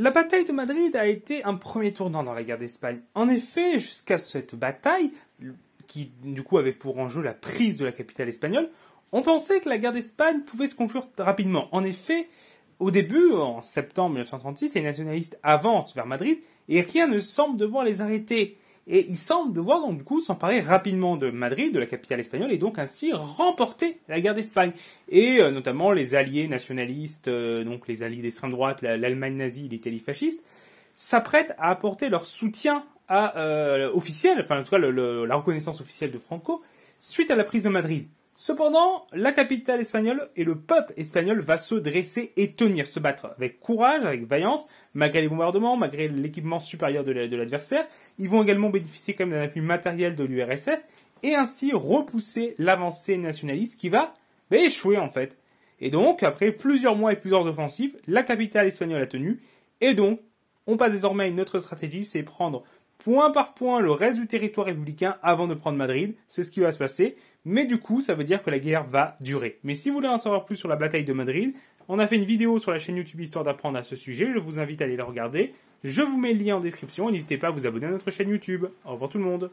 La bataille de Madrid a été un premier tournant dans la guerre d'Espagne. En effet, jusqu'à cette bataille, qui du coup avait pour enjeu la prise de la capitale espagnole, on pensait que la guerre d'Espagne pouvait se conclure rapidement. En effet, au début, en septembre 1936, les nationalistes avancent vers Madrid et rien ne semble devoir les arrêter et il semble devoir donc du coup s'emparer rapidement de Madrid, de la capitale espagnole, et donc ainsi remporter la guerre d'Espagne. Et euh, notamment les alliés nationalistes, euh, donc les alliés d'extrême droite, l'Allemagne nazie, l'Italie fasciste, s'apprêtent à apporter leur soutien à, euh, officiel, enfin en tout cas la reconnaissance officielle de Franco, suite à la prise de Madrid. Cependant, la capitale espagnole et le peuple espagnol va se dresser et tenir, se battre avec courage, avec vaillance, malgré les bombardements, malgré l'équipement supérieur de l'adversaire. Ils vont également bénéficier quand même d'un appui matériel de l'URSS et ainsi repousser l'avancée nationaliste qui va ben, échouer en fait. Et donc, après plusieurs mois et plusieurs offensives, la capitale espagnole a tenu et donc, on passe désormais à une autre stratégie, c'est prendre point par point le reste du territoire républicain avant de prendre Madrid. C'est ce qui va se passer. Mais du coup, ça veut dire que la guerre va durer. Mais si vous voulez en savoir plus sur la bataille de Madrid, on a fait une vidéo sur la chaîne YouTube Histoire d'apprendre à ce sujet. Je vous invite à aller la regarder. Je vous mets le lien en description. N'hésitez pas à vous abonner à notre chaîne YouTube. Au revoir tout le monde.